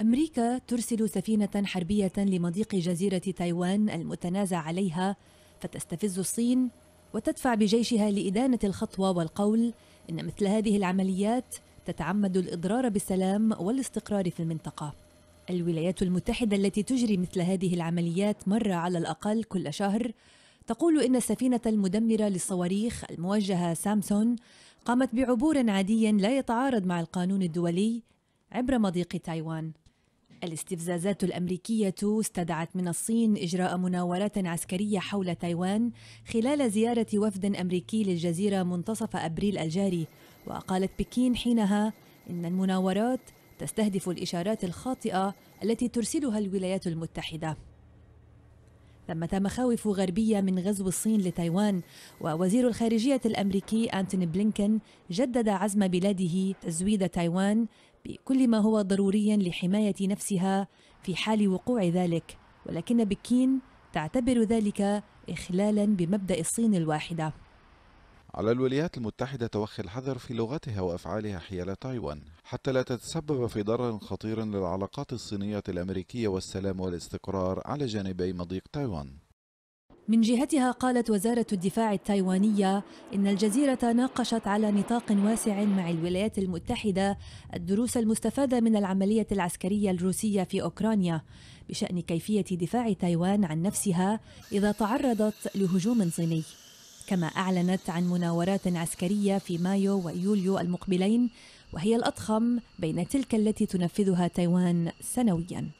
أمريكا ترسل سفينة حربية لمضيق جزيرة تايوان المتنازع عليها فتستفز الصين وتدفع بجيشها لإدانة الخطوة والقول إن مثل هذه العمليات تتعمد الإضرار بالسلام والاستقرار في المنطقة. الولايات المتحدة التي تجري مثل هذه العمليات مرة على الأقل كل شهر تقول إن السفينة المدمرة للصواريخ الموجهة سامسون قامت بعبور عادي لا يتعارض مع القانون الدولي عبر مضيق تايوان الاستفزازات الامريكيه استدعت من الصين اجراء مناورات عسكريه حول تايوان خلال زياره وفد امريكي للجزيره منتصف ابريل الجاري وقالت بكين حينها ان المناورات تستهدف الاشارات الخاطئه التي ترسلها الولايات المتحده ثمة مخاوف غربية من غزو الصين لتايوان ووزير الخارجية الأمريكي أنتوني بلينكن جدد عزم بلاده تزويد تايوان بكل ما هو ضروري لحماية نفسها في حال وقوع ذلك ولكن بكين تعتبر ذلك إخلالا بمبدأ الصين الواحدة على الولايات المتحدة توخي الحذر في لغتها وأفعالها حيال تايوان حتى لا تتسبب في ضرر خطير للعلاقات الصينية الأمريكية والسلام والاستقرار على جانبي مضيق تايوان من جهتها قالت وزارة الدفاع التايوانية إن الجزيرة ناقشت على نطاق واسع مع الولايات المتحدة الدروس المستفادة من العملية العسكرية الروسية في أوكرانيا بشأن كيفية دفاع تايوان عن نفسها إذا تعرضت لهجوم صيني كما أعلنت عن مناورات عسكرية في مايو ويوليو المقبلين وهي الأضخم بين تلك التي تنفذها تايوان سنوياً